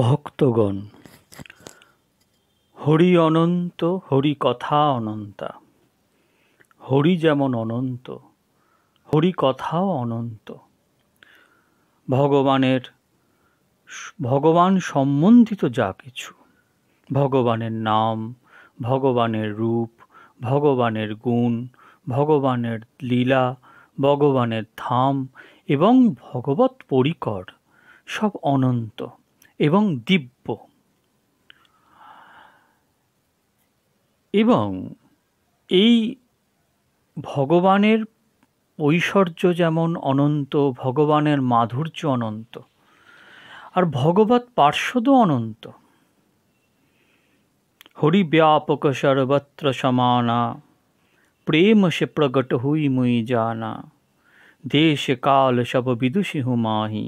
ভক্তগণ হরি অনন্ত হরি কথা অনন্তা হরি যেমন অনন্ত হরি কথাও অনন্ত ভগবানের ভগবান সম্বন্ধিত যা কিছু ভগবানের নাম ভগবানের রূপ ভগবানের গুণ ভগবানের লীলা ভগবানের ধাম এবং ভগবত পরিকর সব অনন্ত এবং দিব্য এবং এই ভগবানের ঐশ্বর্য যেমন অনন্ত ভগবানের মাধুর্য অনন্ত আর ভগবত পার্শ্বদও অনন্ত হরি ব্যাপক সর্বত্র সমানা প্রেম সে প্রগট হুই মুই জানা দেশ কাল সব বিদুষী হুমাহী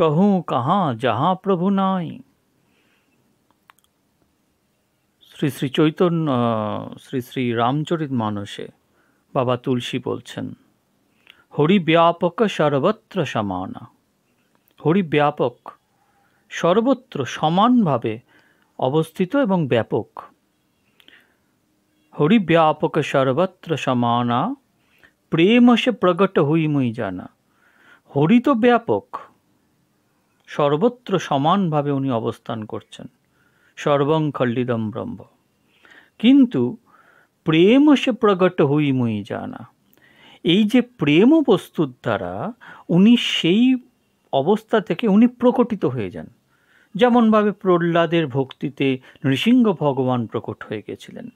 কহুঁ কাহাঁ যাহা প্রভু নাই শ্রী শ্রী চৈতন্য শ্রী শ্রী রামচরিত মানসে বাবা তুলসী বলছেন হরি ব্যাপক সর্বত্র সমানা হরি ব্যাপক সর্বত্র সমানভাবে অবস্থিত এবং ব্যাপক হরি ব্যাপক সর্বত্র সমানা প্রেম সে প্রগট হুই মুই জানা হরি তো ব্যাপক সর্বত্র সমানভাবে উনি অবস্থান করছেন সর্বং খল্লিদম ব্রহ্ম কিন্তু প্রেম সে প্রকট হই মুই জানা এই যে প্রেম বস্তুর দ্বারা উনি সেই অবস্থা থেকে উনি প্রকটিত হয়ে যান যেমনভাবে প্রহ্লাদের ভক্তিতে নৃসিংহ ভগবান প্রকট হয়ে গেছিলেন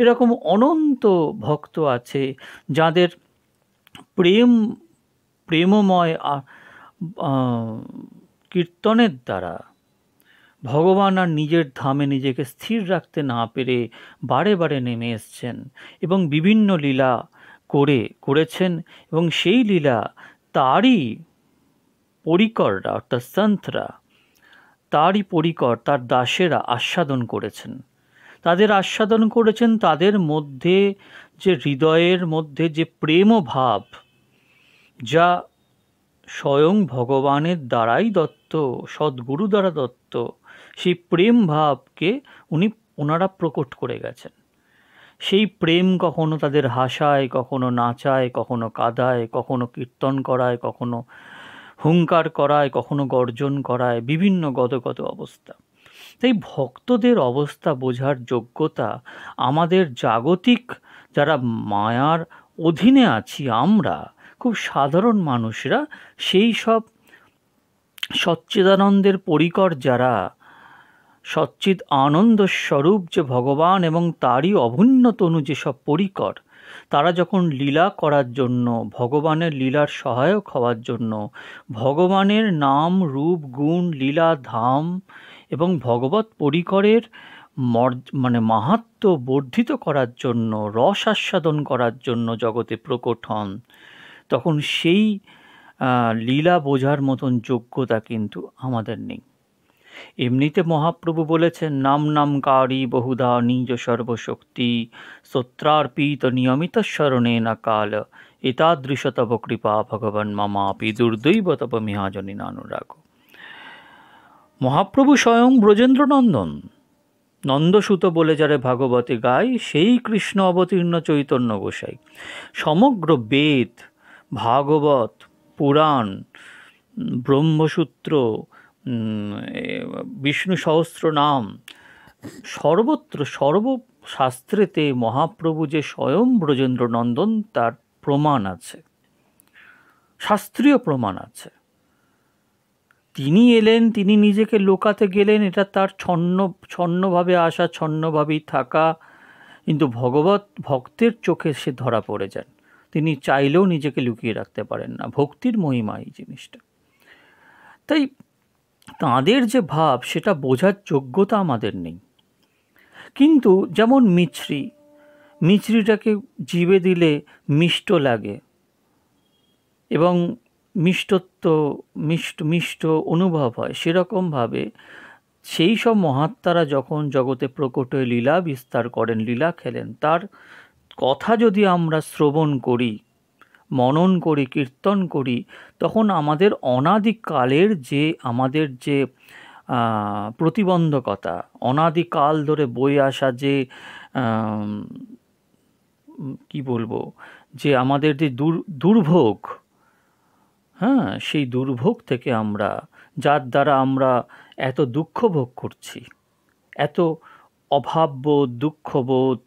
এরকম অনন্ত ভক্ত আছে যাদের প্রেম প্রেমময় কীর্তনের দ্বারা ভগবান আর নিজের ধামে নিজেকে স্থির রাখতে না পেরে বারে বারে নেমে এসছেন এবং বিভিন্ন লীলা করে করেছেন এবং সেই লীলা তারই পরিকররা অর্থাৎ সন্তরা তারই পরিকর তার দাসেরা আস্বাদন করেছেন তাদের আস্বাদন করেছেন তাদের মধ্যে যে হৃদয়ের মধ্যে যে প্রেম ভাব যা স্বয়ং ভগবানের দ্বারাই দত্ত দত্ত সদ্গুরু দ্বারা দত্ত সেই প্রেম ভাবকে উনি ওনারা প্রকট করে গেছেন সেই প্রেম কখনো তাদের হাসায় কখনো নাচায় কখনো কাদায় কখনো কীর্তন করায় কখনো হুঙ্কার করায় কখনো গর্জন করায় বিভিন্ন গতগত অবস্থা তাই ভক্তদের অবস্থা বোঝার যোগ্যতা আমাদের জাগতিক যারা মায়ার অধীনে আছি আমরা খুব সাধারণ মানুষরা সেই সব সচ্চিদানন্দের পরিকর যারা সচ্চিদ আনন্দ স্বরূপ যে ভগবান এবং তারই অভিন্ন যেসব পরিকর তারা যখন লীলা করার জন্য ভগবানের লীলার সহায়ক হওয়ার জন্য ভগবানের নাম রূপ গুণ লীলা ধাম এবং ভগবত পরিকরের মর মানে মাহাত্ম বর্ধিত করার জন্য রস আস্বাদন করার জন্য জগতে প্রকট হন তখন সেই লীলা বোঝার মতন যোগ্যতা কিন্তু আমাদের নেই এমনিতে মহাপ্রভু বলেছেন নাম নামকারী বহুধা নিজ সর্বশক্তি সত্রার্পিত নিয়মিত স্মরণে না কাল এতাদৃশ তব কৃপা ভগবান মামাপি দুর্দৈব তব মিহাজনী নানুরাগ মহাপ্রভু স্বয়ং ব্রজেন্দ্রনন্দন নন্দসূত বলে যারে ভাগবতে গায় সেই কৃষ্ণ অবতীর্ণ চৈতন্য গোসাই সমগ্র বেদ ভাগবত পুরাণ ব্রহ্মসূত্র বিষ্ণু সহস্র নাম সর্বত্র সর্বশাস্ত্রেতে মহাপ্রভু যে স্বয়ং ব্রজেন্দ্র নন্দন তার প্রমাণ আছে শাস্ত্রীয় প্রমাণ আছে তিনি এলেন তিনি নিজেকে লোকাতে গেলেন এটা তার ছন্ন ছন্নভাবে আসা ছন্নভাবেই থাকা কিন্তু ভগবত ভক্তের চোখে সে ধরা পড়ে যান তিনি চাইলেও নিজেকে লুকিয়ে রাখতে পারেন না ভক্তির মহিমা এই জিনিসটা তাই তাঁদের যে ভাব সেটা বোঝার যোগ্যতা আমাদের নেই কিন্তু যেমন মিছরি মিছরিটাকে জীবে দিলে মিষ্ট লাগে এবং মিষ্টত্ব মিষ্ট মিষ্ট অনুভব হয় সেরকমভাবে সেই সব মহাত্মারা যখন জগতে প্রকটে লীলা বিস্তার করেন লীলা খেলেন তার কথা যদি আমরা শ্রবণ করি মনন করি কীর্তন করি তখন আমাদের অনাদিকালের যে আমাদের যে প্রতিবন্ধকতা অনাদিকাল ধরে বই আসা যে কি বলবো যে আমাদের যে দুর্ভোগ হ্যাঁ সেই দুর্ভোগ থেকে আমরা যার দ্বারা আমরা এত দুঃখ ভোগ করছি এত অভাববোধ দুঃখবোধ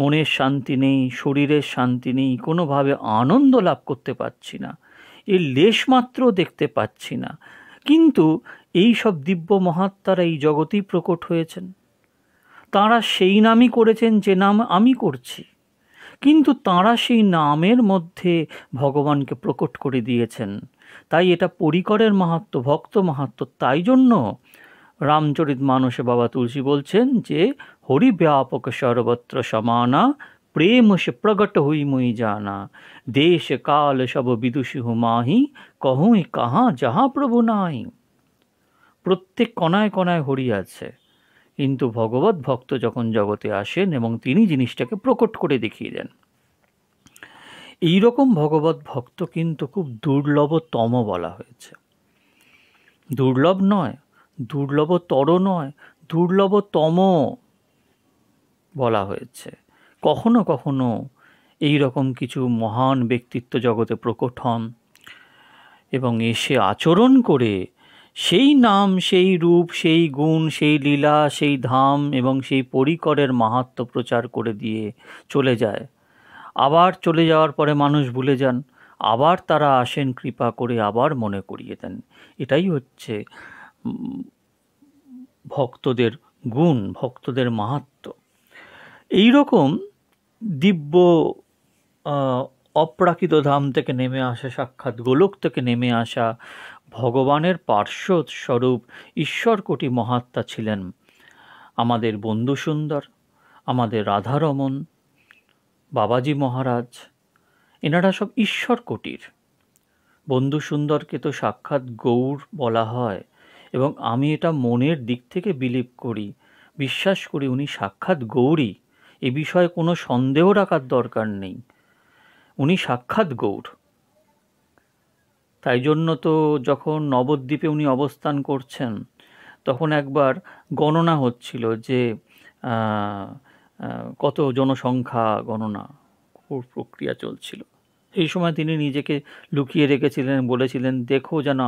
মনের শান্তি নেই শরীরের শান্তি নেই কোনোভাবে আনন্দ লাভ করতে পারছি না এর লেশমাত্র দেখতে পাচ্ছি না কিন্তু এই সব দিব্য মহাত্মারা এই জগতেই প্রকট হয়েছেন তারা সেই নামই করেছেন যে নাম আমি করছি কিন্তু তারা সেই নামের মধ্যে ভগবানকে প্রকট করে দিয়েছেন তাই এটা পরিকরের মাহাত্ম ভক্ত মাহাত্ম তাই জন্য রামচরিত মানসে বাবা তুলসী বলছেন যে व्यापक সর্বত্র সমানা প্রেম সে प्रकट हुई মুই জানা দেশ কাল সব विदुषी মাহি কহুই কাহা যাহা প্রভু নাই প্রত্যেক কণায় কণায় হরি আছে কিন্তু ভগবত ভক্ত যখন জগতে আসেন এবং তিনি জিনিসটাকে প্রকট করে দেখিয়ে দেন এই রকম ভগবত ভক্ত কিন্তু খুব দুর্লভতম বলা হয়েছে দুর্লভ নয় দুর্লভতর নয় দুর্লভতম বলা হয়েছে কখনো কখনো এই রকম কিছু মহান ব্যক্তিত্ব জগতে প্রকট হন এবং এসে আচরণ করে সেই নাম সেই রূপ সেই গুণ সেই লীলা সেই ধাম এবং সেই পরিকরের মাহাত্ম প্রচার করে দিয়ে চলে যায় আবার চলে যাওয়ার পরে মানুষ ভুলে যান আবার তারা আসেন কৃপা করে আবার মনে করিয়ে দেন এটাই হচ্ছে ভক্তদের গুণ ভক্তদের মাহাত্ম এই রকম দিব্য অপ্রাকৃত ধাম থেকে নেমে আসা সাক্ষাৎ গোলক থেকে নেমে আসা ভগবানের পার্শ্বদ স্বরূপ ঈশ্বরকোটি মহাত্মা ছিলেন আমাদের বন্ধু সুন্দর আমাদের রাধারমন বাবাজি মহারাজ এনারা সব ঈশ্বরকোটির বন্ধু সুন্দরকে তো সাক্ষাৎ গৌর বলা হয় এবং আমি এটা মনের দিক থেকে বিলিভ করি বিশ্বাস করি উনি সাক্ষাৎ গৌরী এ বিষয়ে কোনো সন্দেহ রাখার দরকার নেই উনি সাক্ষাৎ গৌড় তাই জন্য তো যখন নবদ্বীপে উনি অবস্থান করছেন তখন একবার গণনা হচ্ছিল যে কত জনসংখ্যা গণনা প্রক্রিয়া চলছিল এই সময় তিনি নিজেকে লুকিয়ে রেখেছিলেন বলেছিলেন দেখো যেন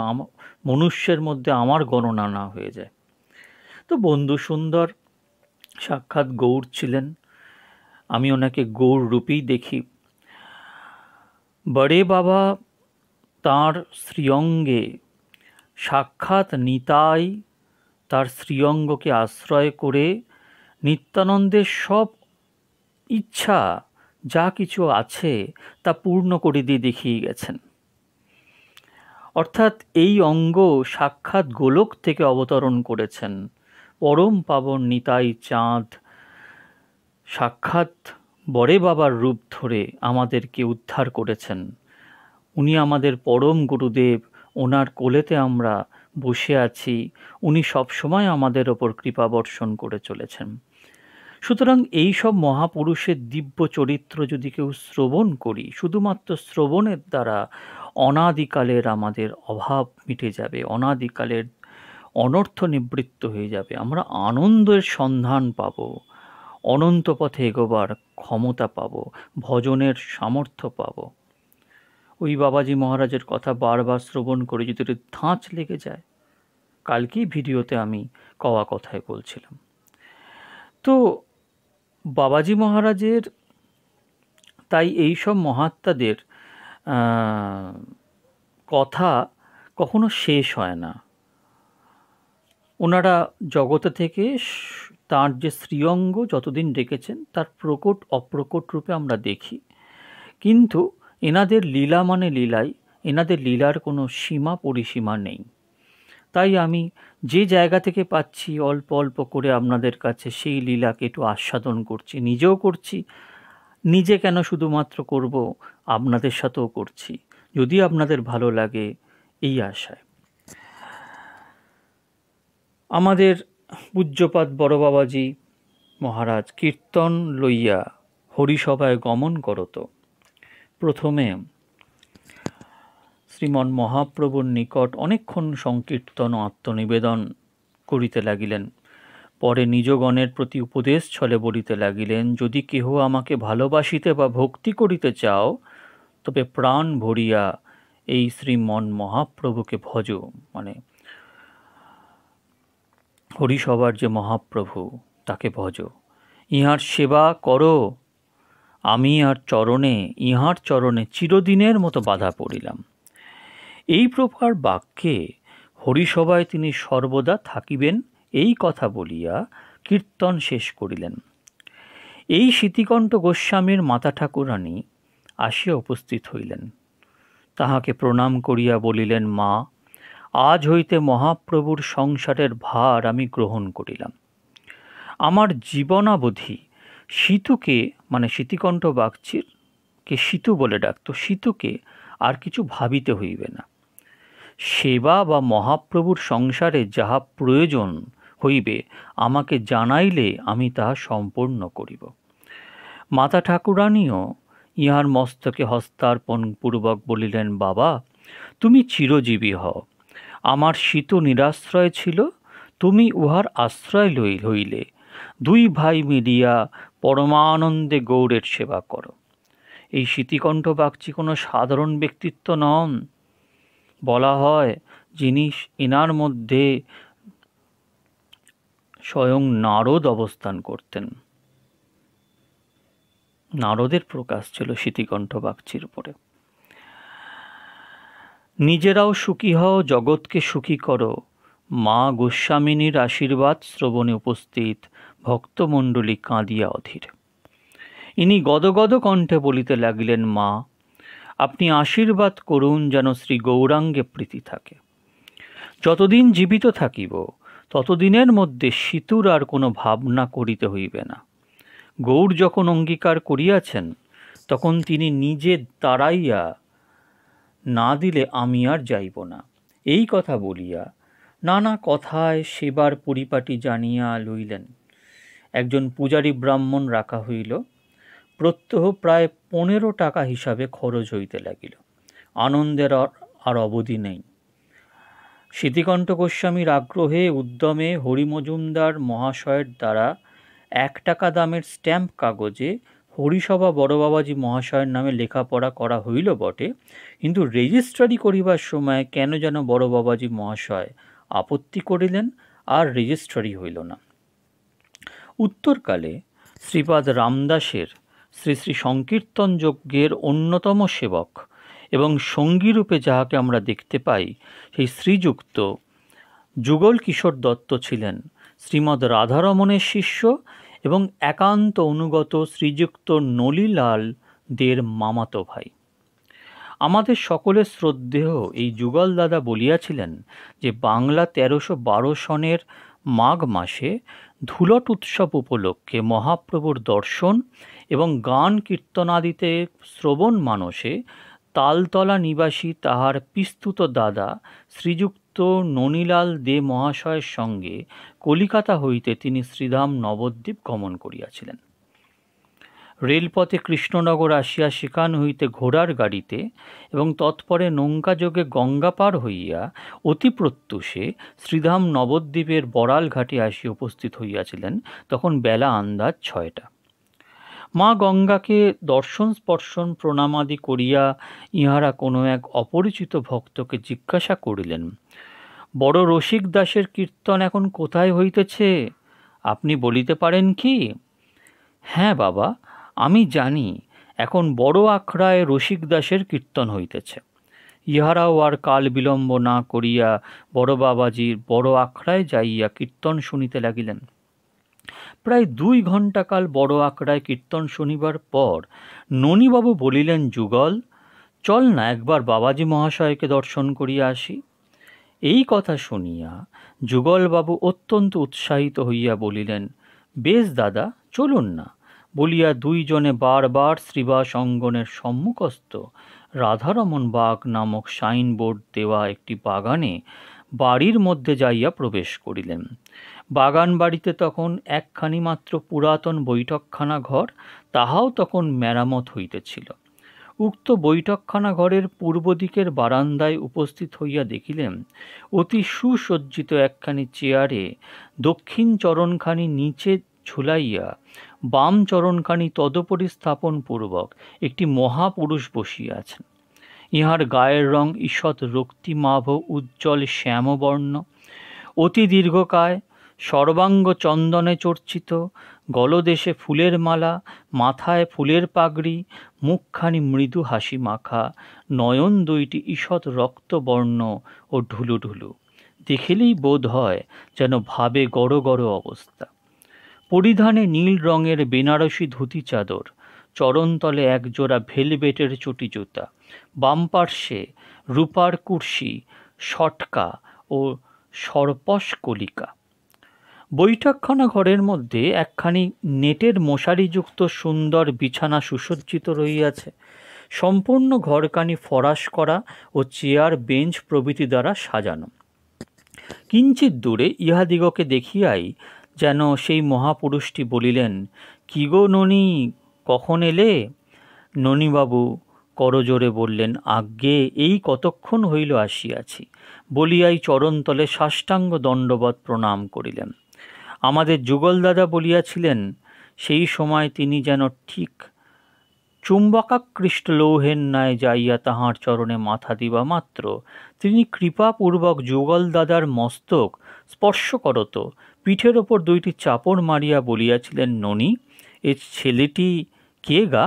মনুষ্যের মধ্যে আমার গণনা না হয়ে যায় তো বন্ধু সুন্দর সাক্ষাৎ গৌড় ছিলেন আমি ওনাকে গৌর রূপেই দেখি বড়ে বাবা তার শ্রীঅঙ্গে সাক্ষাৎ নিতাই তার শ্রীঅঙ্গকে আশ্রয় করে নিত্যানন্দের সব ইচ্ছা যা কিছু আছে তা পূর্ণ করে দিয়ে দেখিয়ে গেছেন অর্থাৎ এই অঙ্গ সাক্ষাৎ গোলক থেকে অবতরণ করেছেন পরম পাবন নিতাই চাঁদ সাক্ষাৎ বরে বাবার রূপ ধরে আমাদেরকে উদ্ধার করেছেন উনি আমাদের পরম গুরুদেব ওনার কোলেতে আমরা বসে আছি উনি সবসময় আমাদের ওপর কৃপা বর্ষণ করে চলেছেন সুতরাং এই সব মহাপুরুষের দিব্য চরিত্র যদি কেউ শ্রবণ করি শুধুমাত্র শ্রবণের দ্বারা অনাদিকালের আমাদের অভাব মিটে যাবে অনাদিকালের অনর্থ নিবৃত্ত হয়ে যাবে আমরা আনন্দের সন্ধান পাবো অনন্ত পথে এগোবার ক্ষমতা পাব ভজনের সামর্থ্য পাব ওই বাবাজি মহারাজের কথা বারবার শ্রবণ করে যদি ধাঁচ লেগে যায় কালকেই ভিডিওতে আমি কওয়া কথায় বলছিলাম তো বাবাজি মহারাজের তাই এই সব মহাত্মাদের কথা কখনো শেষ হয় না ওনারা জগতে থেকে তার যে শ্রীঅঙ্গ যতদিন ডেকেছেন তার প্রকট অপ্রকট রূপে আমরা দেখি কিন্তু এনাদের লীলা মানে লীলাই এনাদের লীলার কোনো সীমা পরিসীমা নেই তাই আমি যে জায়গা থেকে পাচ্ছি অল্প অল্প করে আপনাদের কাছে সেই লীলাকে একটু আস্বাদন করছি নিজেও করছি নিজে কেন শুধুমাত্র করব আপনাদের সাথেও করছি যদি আপনাদের ভালো লাগে এই আশায় আমাদের পূজ্যপাত বড় বাবাজি মহারাজ কীর্তন লইয়া হরিসভায় গমন করত প্রথমে শ্রীমন মহাপ্রভুর নিকট অনেকক্ষণ সংকীর্তন আত্মনিবেদন করিতে লাগিলেন পরে নিজগণের প্রতি উপদেশ ছলে বলিতে লাগিলেন যদি কেহ আমাকে ভালোবাসিতে বা ভক্তি করিতে চাও তবে প্রাণ ভরিয়া এই শ্রীমন মহাপ্রভুকে ভজ মানে হরিসভার যে মহাপ্রভু তাকে ভজ ইহার সেবা করো আমি আর চরণে ইহার চরণে চিরদিনের মতো বাধা পড়িলাম এই প্রকার বাক্যে হরিসভায় তিনি সর্বদা থাকিবেন এই কথা বলিয়া কীর্তন শেষ করিলেন এই শীতিকণ্ঠ গোস্বামীর মাতা ঠাকুরানী আসিয়া উপস্থিত হইলেন তাহাকে প্রণাম করিয়া বলিলেন মা আজ হইতে মহাপ্রভুর সংসারের ভার আমি গ্রহণ করিলাম আমার জীবনাবধি সীতুকে মানে সীতিকণ্ঠ বাগচির কে সীতু বলে ডাকত সীতুকে আর কিছু ভাবিতে হইবে না সেবা বা মহাপ্রভুর সংসারে যাহা প্রয়োজন হইবে আমাকে জানাইলে আমি তাহা সম্পূর্ণ করিব মাতা ঠাকুরানিও ইহার মস্তকে হস্তার্পণ পূর্বক বলিলেন বাবা তুমি চিরজীবী হও আমার শীত নিরাশ্রয় ছিল তুমি উহার আশ্রয় লই হইলে দুই ভাই মিলিয়া পরমানন্দে গৌরের সেবা করো এই স্মৃতিকণ্ঠ বাগচি কোনো সাধারণ ব্যক্তিত্ব নন বলা হয় জিনিস এনার মধ্যে স্বয়ং নারদ অবস্থান করতেন নারদের প্রকাশ ছিল স্মৃতিকণ্ঠ বাগচির উপরে নিজেরাও সুখী হও জগৎকে সুখী করো মা গোস্বামিনীর আশীর্বাদ শ্রবণে উপস্থিত ভক্তমণ্ডলী কাঁদিয়া অধীর ইনি গদগদ কণ্ঠে বলিতে লাগিলেন মা আপনি আশীর্বাদ করুন যেন শ্রী গৌরাঙ্গে প্রীতি থাকে যতদিন জীবিত থাকিব ততদিনের মধ্যে সীতুর আর কোনো ভাবনা করিতে হইবে না গৌর যখন অঙ্গীকার করিয়াছেন তখন তিনি নিজে দাঁড়াইয়া না দিলে আমি আর যাইব না এই কথা বলিয়া নানা কথায় সেবার পরিপাটি জানিয়া লইলেন একজন পূজারী ব্রাহ্মণ রাখা হইল প্রত্যহ প্রায় পনেরো টাকা হিসাবে খরচ হইতে লাগিল আনন্দের আর অবধি নেই স্মৃতিকণ্ঠ গোস্বামীর আগ্রহে উদ্যমে হরি মজুমদার মহাশয়ের দ্বারা এক টাকা দামের স্ট্যাম্প কাগজে হরিসভা বড়বাবাজি মহাশয়ের নামে লেখাপড়া করা হইল বটে কিন্তু রেজিস্ট্রারি করিবার সময় কেন যেন বড়বাবাজি মহাশয় আপত্তি করিলেন আর রেজিস্ট্রারি হইল না উত্তরকালে শ্রীপাদ রামদাসের শ্রী শ্রী সংকীর্তন যজ্ঞের অন্যতম সেবক এবং সঙ্গীরূপে যাহাকে আমরা দেখতে পাই সেই শ্রীযুক্ত যুগল কিশোর দত্ত ছিলেন শ্রীমদ রাধারমণের শিষ্য এবং একান্ত অনুগত শ্রীযুক্ত নলিলাল দের মামাতো ভাই আমাদের সকলের শ্রদ্ধেহ এই যুগল দাদা বলিয়াছিলেন যে বাংলা তেরোশো বারো সনের মাঘ মাসে ধুলট উৎসব উপলক্ষে মহাপ্রভুর দর্শন এবং গান কীর্তনাদিতে শ্রবণ মানসে তালতলা নিবাসী তাহার পিস্তুত দাদা শ্রীযুক্ত ননীলাল দে মহাশয়ের সঙ্গে কলিকাতা হইতে তিনি শ্রীধাম নবদ্বীপ গমন করিয়াছিলেন রেলপথে কৃষ্ণনগর আসিয়া সেখান হইতে ঘোড়ার গাড়িতে এবং তৎপরে নৌকাযোগে গঙ্গা পার হইয়া অতি প্রত্যুষে শ্রীধাম নবদ্বীপের বড়াল ঘাটে আসিয়া উপস্থিত হইয়াছিলেন তখন বেলা আন্দাজ ছয়টা মা গঙ্গাকে দর্শন স্পর্শন প্রণামাদি করিয়া ইহারা কোনো এক অপরিচিত ভক্তকে জিজ্ঞাসা করিলেন বড় রসিক দাসের কীর্তন এখন কোথায় হইতেছে আপনি বলিতে পারেন কি হ্যাঁ বাবা আমি জানি এখন বড় আখড়ায় রসিক দাসের কীর্তন হইতেছে ইহারাও আর কাল বিলম্ব না করিয়া বড় বাবাজির বড় আখড়ায় যাইয়া কীর্তন শুনিতে লাগিলেন প্রায় দুই ঘন্টা কাল বড় আখড়ায় কীর্তন শুনিবার পর ননীবাবু বলিলেন যুগল চল না একবার বাবাজি মহাশয়কে দর্শন করিয়া আসি এই কথা শুনিয়া যুগলবাবু অত্যন্ত উৎসাহিত হইয়া বলিলেন বেশ দাদা চলুন না বলিয়া দুইজনে বারবার শ্রীবাস অঙ্গনের সম্মুখস্থ রাধারমণ বাগ নামক সাইনবোর্ড দেওয়া একটি বাগানে বাড়ির মধ্যে যাইয়া প্রবেশ করিলেন বাগান বাড়িতে তখন একখানি মাত্র পুরাতন বৈঠকখানা ঘর তাহাও তখন মেরামত হইতেছিল উক্ত বৈঠকখানা ঘরের পূর্ব দিকের বারান্দায় উপস্থিত হইয়া দেখিলেন অতি সুসজ্জিত একখানি চেয়ারে দক্ষিণ চরণখানি নিচে ঝুলাইয়া বাম চরণখানি তদুপরি স্থাপন পূর্বক একটি মহাপুরুষ বসিয়াছেন ইহার গায়ের রং ঈষৎ রক্তিমাভ উজ্জ্বল শ্যামবর্ণ অতি দীর্ঘকায় সর্বাঙ্গ চন্দনে চর্চিত গলদেশে ফুলের মালা মাথায় ফুলের পাগড়ি মুখখানি মৃদু হাসি মাখা নয়ন দুইটি ঈষৎ রক্তবর্ণ ও ঢুলু ঢুলু দেখিলেই বোধ হয় যেন ভাবে গড় গড় অবস্থা পরিধানে নীল রঙের বেনারসি ধুতি চাদর চরণতলে একজোড়া ভেলভেটের চটি জুতা বাম পার্শ্বে রূপার কুর্সি শটকা ও সর্পশ কলিকা বৈঠকখানা ঘরের মধ্যে একখানি নেটের মশারিযুক্ত সুন্দর বিছানা সুসজ্জিত রহিয়াছে সম্পূর্ণ ঘরকানি ফরাস করা ও চেয়ার বেঞ্চ প্রভৃতি দ্বারা সাজানো কিঞ্চিত দূরে ইহাদিগকে দেখিয়াই যেন সেই মহাপুরুষটি বলিলেন কি গো ননী কখন এলে ননীবাবু করজোরে বললেন আজ্ঞে এই কতক্ষণ হইল আসিয়াছি বলিয়াই চরণতলে সাষ্টাঙ্গ দণ্ডবত প্রণাম করিলেন আমাদের যুগলদাদা বলিয়াছিলেন সেই সময় তিনি যেন ঠিক চুম্বকাকৃষ্ট লৌহের ন্যায় যাইয়া তাহার চরণে মাথা দিবা মাত্র তিনি কৃপাপূর্বক যুগলদাদার মস্তক স্পর্শ করত পিঠের ওপর দুইটি চাপড় মারিয়া বলিয়াছিলেন ননী এ ছেলেটি কে গা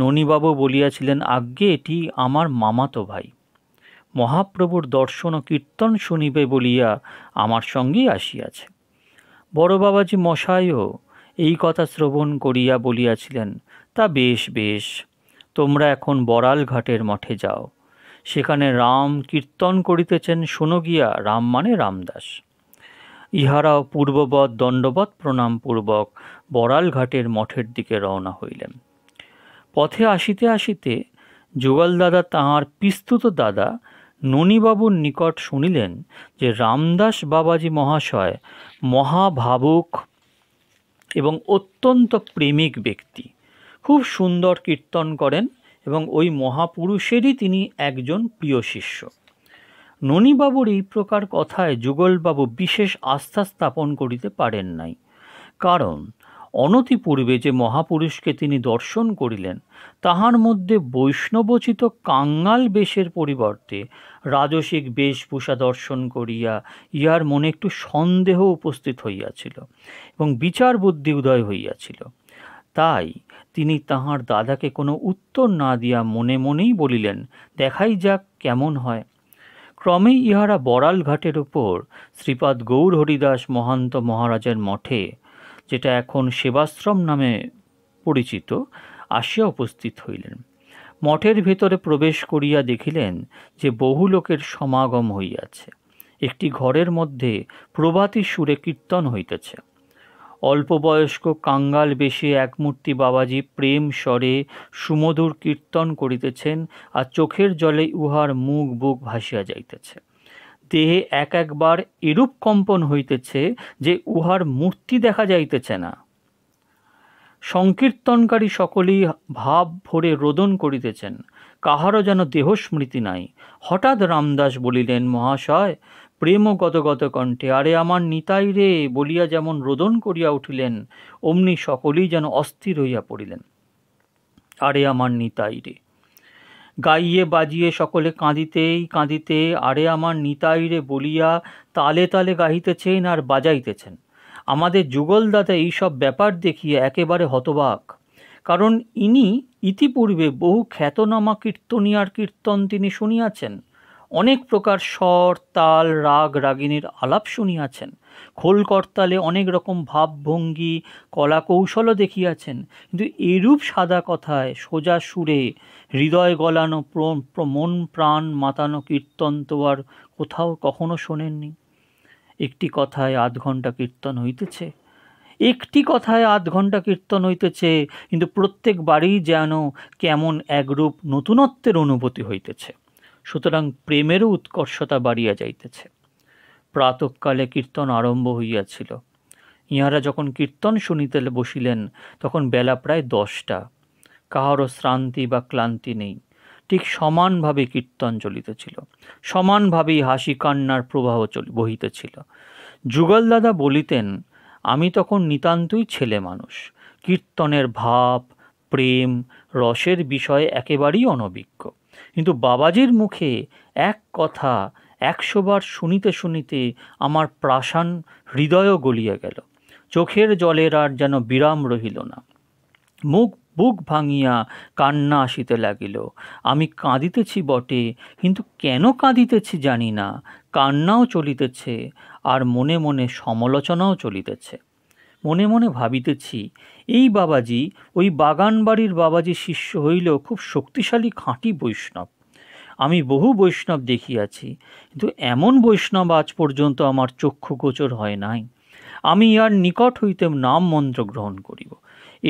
ননীবাবু বলিয়াছিলেন আজ্ঞে এটি আমার মামাতো ভাই মহাপ্রভুর দর্শন ও কীর্তন শুনিবে বলিয়া আমার সঙ্গেই আসিয়াছে বড় বাবাজি মশাইও এই কথা শ্রবণ করিয়া বলিয়াছিলেন তা বেশ বেশ তোমরা এখন বড়াল ঘাটের মঠে যাও সেখানে রাম কীর্তন করিতেছেন শোনো গিয়া রাম মানে রামদাস ইহারাও পূর্ববৎ দণ্ডবৎ প্রণামপূর্বক বড়াল ঘাটের মঠের দিকে রওনা হইলেন পথে আসিতে আসিতে যুগল দাদা তাঁহার পিস্তুত দাদা ননীবাবুর নিকট শুনিলেন যে রামদাস বাবাজি মহাশয় মহাভাবুক এবং অত্যন্ত প্রেমিক ব্যক্তি খুব সুন্দর কীর্তন করেন এবং ওই মহাপুরুষেরই তিনি একজন প্রিয় শিষ্য ননীবাবুর এই প্রকার কথায় যুগলবাবু বিশেষ আস্থা স্থাপন করিতে পারেন নাই কারণ অনতিপূর্বে যে মহাপুরুষকে তিনি দর্শন করিলেন তাহার মধ্যে বৈষ্ণবচিত কাঙ্গাল বেশের পরিবর্তে রাজসিক বেশভূষা দর্শন করিয়া ইহার মনে একটু সন্দেহ উপস্থিত হইয়াছিল এবং বিচার বুদ্ধি উদয় হইয়াছিল তাই তিনি তাহার দাদাকে কোনো উত্তর না দিয়া মনে মনেই বলিলেন দেখাই যাক কেমন হয় ক্রমেই ইহারা বড়াল ঘাটের উপর শ্রীপাদ গৌর হরিদাস মহান্ত মহারাজের মঠে যেটা এখন সেবাশ্রম নামে পরিচিত আসিয়া উপস্থিত হইলেন মঠের ভেতরে প্রবেশ করিয়া দেখিলেন যে বহু লোকের সমাগম হইয়াছে একটি ঘরের মধ্যে প্রভাতী সুরে কীর্তন হইতেছে বয়স্ক কাঙ্গাল বেশি একমূর্তি বাবাজি প্রেম স্বরে সুমধুর কীর্তন করিতেছেন আর চোখের জলে উহার মুখ বুক ভাসিয়া যাইতেছে দেহে এক একবার এরূপ কম্পন হইতেছে যে উহার মূর্তি দেখা যাইতেছে না সংকীর্তনকারী সকলেই ভাব ভরে রোদন করিতেছেন কাহারও যেন দেহস্মৃতি নাই হঠাৎ রামদাস বলিলেন মহাশয় প্রেম গতগত কণ্ঠে আরে আমার নিতাই রে বলিয়া যেমন রোদন করিয়া উঠিলেন অমনি সকলেই যেন অস্থির হইয়া পড়িলেন আরে আমার নিতাই রে গাইয়ে বাজিয়ে সকলে কাঁদিতেই কাঁদিতে আরে আমার নিতাই রে বলিয়া তালে তালে গাহিতেছেন আর বাজাইতেছেন আমাদের এই এইসব ব্যাপার দেখিয়ে একেবারে হতবাক কারণ ইনি ইতিপূর্বে বহু খ্যাতনামা কীর্তনিয়ার কীর্তন তিনি শুনিয়াছেন অনেক প্রকার স্বর তাল রাগ রাগিনীর আলাপ শুনিয়াছেন খোল করতালে অনেক রকম ভাবভঙ্গি কলা কৌশলও দেখিয়াছেন কিন্তু এরূপ সাদা কথায় সোজা সুরে হৃদয় গলানো মন প্রাণ মাতানো কীর্তন তো আর কোথাও কখনো শোনেননি একটি কথায় আধ ঘন্টা কীর্তন হইতেছে একটি কথায় আধ ঘন্টা কীর্তন হইতেছে কিন্তু প্রত্যেক বাড়ি যেন কেমন একরূপ নতুনত্বের অনুভূতি হইতেছে সুতরাং প্রেমেরও উৎকর্ষতা বাড়িয়া যাইতেছে প্রাতকালে কীর্তন আরম্ভ হইয়াছিল ইহারা যখন কীর্তন শুনিতে বসিলেন তখন বেলা প্রায় দশটা কাহারও শ্রান্তি বা ক্লান্তি নেই ঠিক সমানভাবে কীর্তন চলিতেছিল সমানভাবেই হাসি কান্নার প্রবাহ চলি বহিতেছিল যুগলদাদা বলিতেন আমি তখন নিতান্তই ছেলে মানুষ কীর্তনের ভাব প্রেম রসের বিষয়ে একেবারেই অনভিজ্ঞ কিন্তু বাবাজির মুখে এক কথা একশোবার শুনিতে শুনিতে আমার প্রাসান হৃদয়ও গলিয়া গেল চোখের জলের আর যেন বিরাম রহিল না মুখ বুক ভাঙিয়া কান্না আসিতে লাগিল আমি কাঁদিতেছি বটে কিন্তু কেন কাঁদিতেছি জানি না কান্নাও চলিতেছে আর মনে মনে সমালোচনাও চলিতেছে মনে মনে ভাবিতেছি এই বাবাজি ওই বাগান বাড়ির বাবাজি শিষ্য হইলেও খুব শক্তিশালী খাঁটি বৈষ্ণব আমি বহু বৈষ্ণব দেখিয়াছি কিন্তু এমন বৈষ্ণব আজ পর্যন্ত আমার চক্ষু গোচর হয় নাই আমি ইয়ার নিকট হইতে নাম মন্ত্র গ্রহণ করিব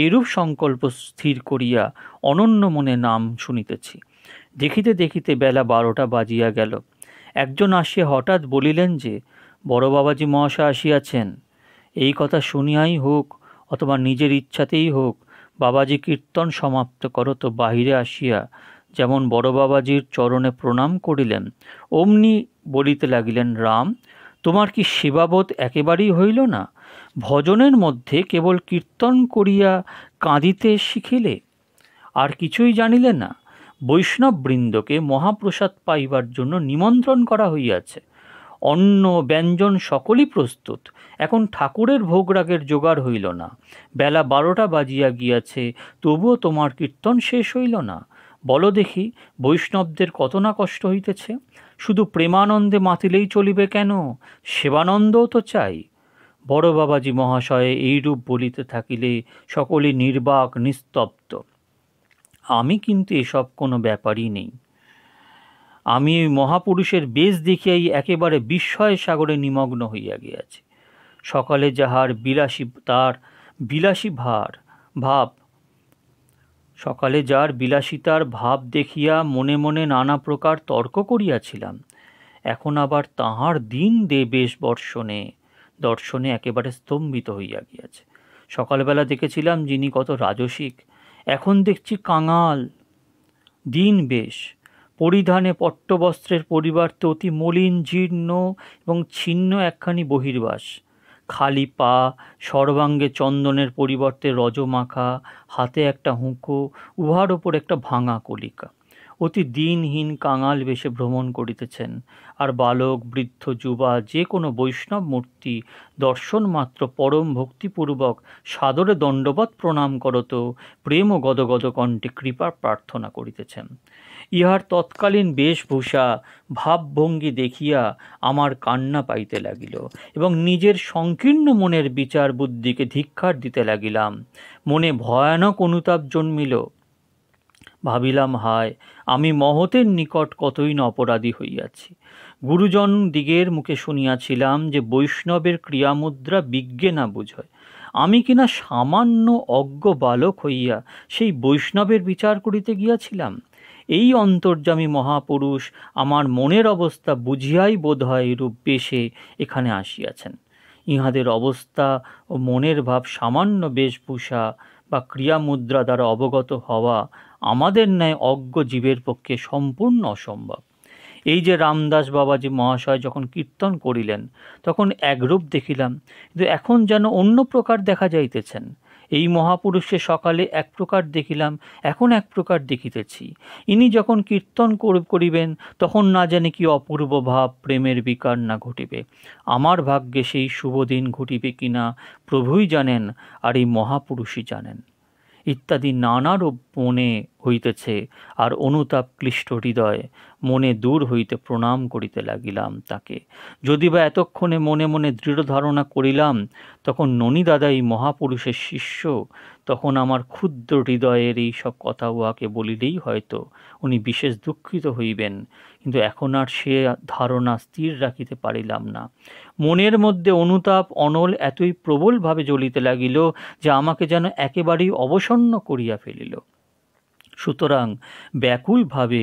এইরূপ সংকল্প স্থির করিয়া অনন্য মনে নাম শুনিতেছি দেখিতে দেখিতে বেলা বারোটা বাজিয়া গেল একজন আসিয়া হঠাৎ বলিলেন যে বড় বাবাজি মহাশয় আসিয়াছেন এই কথা শুনিয়াই হোক অথবা নিজের ইচ্ছাতেই হোক বাবাজি কীর্তন সমাপ্ত করো তো বাহিরে আসিয়া যেমন বড় বাবাজির চরণে প্রণাম করিলেন অমনি বলিতে লাগিলেন রাম তোমার কি সেবাবোধ একেবারেই হইল না ভজনের মধ্যে কেবল কীর্তন করিয়া কাঁদিতে শিখিলে আর কিছুই জানিলে না বৈষ্ণববৃন্দকে মহাপ্রসাদ পাইবার জন্য নিমন্ত্রণ করা হইয়াছে অন্ন ব্যঞ্জন সকলই প্রস্তুত এখন ঠাকুরের ভোগরাগের জোগাড় হইল না বেলা বারোটা বাজিয়া গিয়াছে তবুও তোমার কীর্তন শেষ হইল না বলো দেখি বৈষ্ণবদের কত না কষ্ট হইতেছে শুধু প্রেমানন্দে মাতিলেই চলিবে কেন সেবানন্দও তো চাই বড় বাবাজি মহাশয়ে এইরূপ বলিতে থাকিলে সকলে নির্বাক নিস্তব্ধ আমি কিন্তু এসব কোনো ব্যাপারই নেই আমি ওই মহাপুরুষের বেশ দেখিয়াই একেবারে বিস্ময় সাগরে নিমগ্ন হইয়া গিয়াছি সকালে যাহার বিলাসী তার বিলাসী ভার ভাব সকালে যার বিলাসিতার ভাব দেখিয়া মনে মনে নানা প্রকার তর্ক করিয়াছিলাম এখন আবার তাহার দিন দে বেশ বর্ষণে দর্শনে একেবারে স্তম্ভিত হইয়া গিয়াছে সকালবেলা দেখেছিলাম যিনি কত রাজসিক এখন দেখছি কাঙাল দিন বেশ পরিধানে পট্টবস্ত্রের পরিবর্তে অতি মলিন জীর্ণ এবং ছিন্ন একখানি বহির্বাস খালি পা সর্বাঙ্গে চন্দনের পরিবর্তে রজমাখা হাতে একটা হুঁকো উহার ওপর একটা ভাঙা কলিকা অতি দিনহীন কাঙাল বেশে ভ্রমণ করিতেছেন আর বালক বৃদ্ধ যুবা যে কোনো বৈষ্ণব মূর্তি দর্শন মাত্র পরম ভক্তিপূর্বক সাদরে দণ্ডবাদ প্রণাম করত প্রেম গদগদ কণ্ঠে কৃপা প্রার্থনা করিতেছেন ইহার তৎকালীন বেশভূষা ভাবভঙ্গি দেখিয়া আমার কান্না পাইতে লাগিল এবং নিজের সংকীর্ণ মনের বিচার বুদ্ধিকে ধিক্ষার দিতে লাগিলাম মনে ভয়ানক অনুতাপ জন্মিল ভাবিলাম হায় আমি মহতের নিকট কতই না অপরাধী হইয়াছি গুরুজন দিগের মুখে শুনিয়াছিলাম যে বৈষ্ণবের ক্রিয়ামুদ্রা বিজ্ঞে না বুঝয় আমি কিনা সামান্য অজ্ঞ বালক হইয়া সেই বৈষ্ণবের বিচার করিতে গিয়াছিলাম এই অন্তর্যামী মহাপুরুষ আমার মনের অবস্থা বুঝিয়াই বোধ হয় এরূপ বেশে এখানে আসিয়াছেন ইহাদের অবস্থা ও মনের ভাব সামান্য বেশভূষা বা ক্রিয়ামুদ্রা দ্বারা অবগত হওয়া আমাদের ন্যায় অজ্ঞ জীবের পক্ষে সম্পূর্ণ অসম্ভব এই যে রামদাস বাবাজি মহাশয় যখন কীর্তন করিলেন তখন একরূপ দেখিলাম কিন্তু এখন যেন অন্য প্রকার দেখা যাইতেছেন এই মহাপুরুষে সকালে এক প্রকার দেখিলাম এখন এক প্রকার দেখিতেছি ইনি যখন কীর্তন করিবেন তখন না জানি কি অপূর্ব ভাব প্রেমের বিকার না ঘটিবে আমার ভাগ্যে সেই শুভ দিন ঘটিবে না প্রভুই জানেন আর এই মহাপুরুষই জানেন ইত্যাদি নানারূপ মনে হইতেছে আর অনুতাপ ক্লিষ্ট হৃদয় মনে দূর হইতে প্রণাম করিতে লাগিলাম তাকে যদি বা এতক্ষণে মনে মনে দৃঢ় ধারণা করিলাম তখন ননীদাদা এই মহাপুরুষের শিষ্য তখন আমার ক্ষুদ্র হৃদয়ের এই সব কথা উহাকে বলিলেই হয়তো উনি বিশেষ দুঃখিত হইবেন কিন্তু এখন আর সে ধারণা স্থির রাখিতে পারিলাম না মনের মধ্যে অনুতাপ অনল এতই প্রবলভাবে জ্বলিতে লাগিল যে আমাকে যেন একেবারেই অবসন্ন করিয়া ফেলিল সুতরাং ব্যাকুলভাবে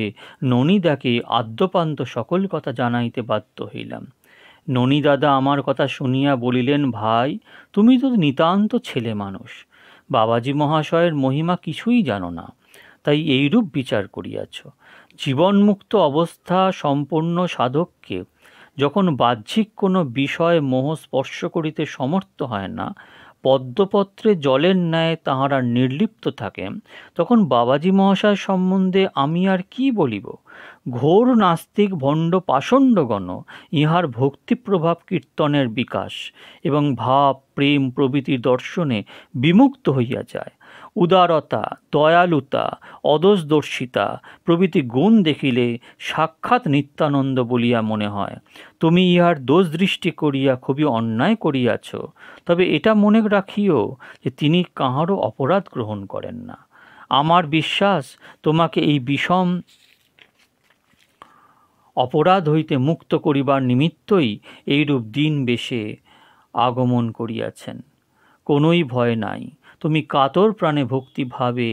ননীদাকে আদ্যপান্ত সকল কথা জানাইতে বাধ্য হইলাম দাদা আমার কথা শুনিয়া বলিলেন ভাই তুমি তো নিতান্ত ছেলে মানুষ বাবাজি মহাশয়ের মহিমা কিছুই জানো না তাই এইরূপ বিচার করিয়াছ জীবনমুক্ত অবস্থা সম্পন্ন সাধককে যখন বাহ্যিক কোনো বিষয় মোহ স্পর্শ করিতে সমর্থ হয় না পদ্মপত্রে জলের ন্যায় তাহারা নির্লিপ্ত থাকেন তখন বাবাজি মহাশয় সম্বন্ধে আমি আর কি বলিব ঘোর নাস্তিক ভণ্ড পাষণ্ডগণ ইহার ভক্তিপ্রভাব কীর্তনের বিকাশ এবং ভাব প্রেম প্রভৃতি দর্শনে বিমুক্ত হইয়া যায় উদারতা দয়ালুতা অদশদর্শিতা প্রভৃতি গুণ দেখিলে সাক্ষাৎ নিত্যানন্দ বলিয়া মনে হয় তুমি ইহার দোষ দৃষ্টি করিয়া খুবই অন্যায় করিয়াছ তবে এটা মনে রাখিও যে তিনি কাহারও অপরাধ গ্রহণ করেন না আমার বিশ্বাস তোমাকে এই বিষম অপরাধ হইতে মুক্ত করিবার নিমিত্তই এইরূপ দিন বেশে আগমন করিয়াছেন কোনোই ভয় নাই তুমি কাতর প্রাণে ভক্তিভাবে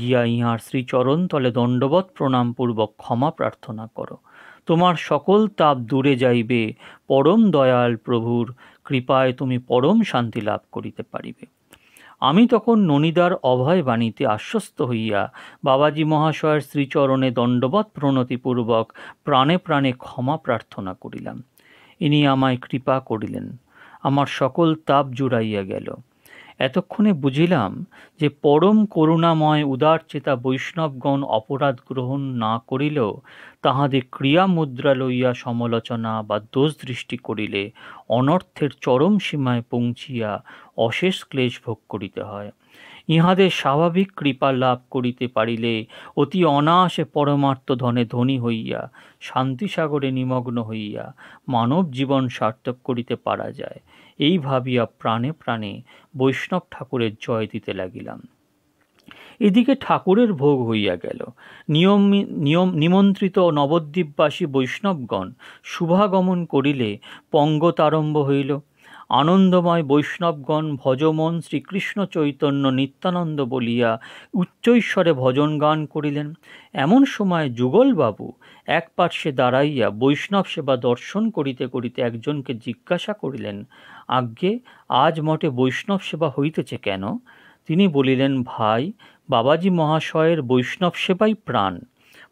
গিয়া ইহার শ্রীচরণ তলে দণ্ডবৎ প্রণামপূর্বক ক্ষমা প্রার্থনা করো তোমার সকল তাপ দূরে যাইবে পরম দয়াল প্রভুর কৃপায় তুমি পরম শান্তি লাভ করিতে পারিবে আমি তখন ননিদার অভয় বাণীতে আশ্বস্ত হইয়া বাবাজি মহাশয়ের শ্রীচরণে দণ্ডবৎ প্রণতিপূর্বক প্রাণে প্রাণে ক্ষমা প্রার্থনা করিলাম ইনি আমায় কৃপা করিলেন আমার সকল তাপ জুড়াইয়া গেল এতক্ষণে বুঝিলাম যে পরম করুণাময় উদার চেতা বৈষ্ণবগণ অপরাধ গ্রহণ না করিলেও তাহাদের ক্রিয়া মুদ্রা লইয়া সমালোচনা বা দোষ দৃষ্টি করিলে অনর্থের চরম সীমায় পৌঁছিয়া অশেষ ক্লেশ ভোগ করিতে হয় ইহাদের স্বাভাবিক কৃপা লাভ করিতে পারিলে অতি অনাশে পরমার্থ ধনে ধনী হইয়া শান্তিসাগরে নিমগ্ন হইয়া মানব জীবন সার্থক করিতে পারা যায় এই ভাবিয়া প্রাণে প্রাণে বৈষ্ণব ঠাকুরের জয় দিতে লাগিলাম এদিকে ঠাকুরের ভোগ হইয়া গেল নিয়ম নিয়ম নিমন্ত্রিত নবদ্বীপবাসী বৈষ্ণবগণ শুভাগমন করিলে পঙ্গতারম্ভ হইল আনন্দময় বৈষ্ণবগণ ভজমন শ্রীকৃষ্ণ চৈতন্য নিত্যানন্দ বলিয়া উচ্চৈশ্বরে ভজন গান করিলেন এমন সময় যুগলবাবু এক পার্শ্বে দাঁড়াইয়া বৈষ্ণব সেবা দর্শন করিতে করিতে একজনকে জিজ্ঞাসা করিলেন আজ্ঞে আজ মঠে বৈষ্ণব সেবা হইতেছে কেন তিনি বলিলেন ভাই বাবাজি মহাশয়ের বৈষ্ণব সেবাই প্রাণ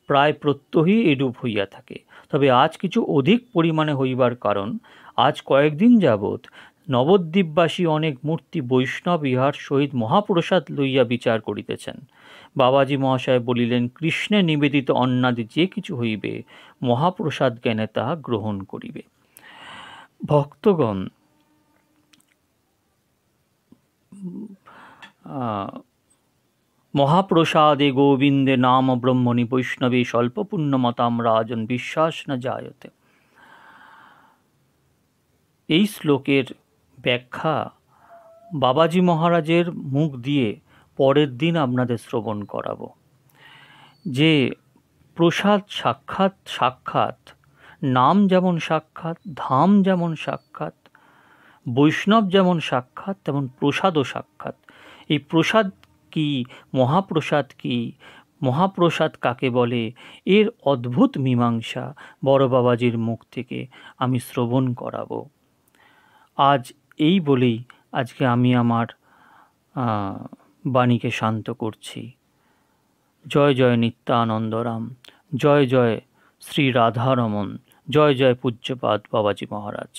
প্রায় প্রত্যহই এরূপ হইয়া থাকে তবে আজ কিছু অধিক পরিমাণে হইবার কারণ আজ কয়েকদিন যাবৎ নবদ্বীপবাসী অনেক মূর্তি বৈষ্ণব ইহার সহিত মহাপ্রসাদ লইয়া বিচার করিতেছেন বাবাজি মহাশয় বলিলেন কৃষ্ণে নিবেদিত অন্নাদি যে কিছু হইবে মহাপ্রসাদ জ্ঞানে তাহা গ্রহণ করিবে ভক্তগণ মহাপ্রসাদে গোবিন্দে নাম ব্রহ্মণি বৈষ্ণবে মতাম রাজন বিশ্বাস না জায়তে এই শ্লোকের ব্যাখ্যা বাবাজি মহারাজের মুখ দিয়ে পরের দিন আপনাদের শ্রবণ করাবো যে প্রসাদ সাক্ষাৎ সাক্ষাৎ নাম যেমন সাক্ষাৎ ধাম যেমন সাক্ষাৎ বৈষ্ণব যেমন সাক্ষাৎ তেমন প্রসাদও সাক্ষাৎ এই প্রসাদ কি মহাপ্রসাদ কি মহাপ্রসাদ কাকে বলে এর অদ্ভুত মীমাংসা বড় বাবাজির মুখ থেকে আমি শ্রবণ করাবো আজ এই বলেই আজকে আমি আমার বাণীকে শান্ত করছি জয় জয় নিত্যানন্দরাম জয় জয় শ্রী রাধারমন জয় জয় পূজ্যপাদ বাবাজি মহারাজ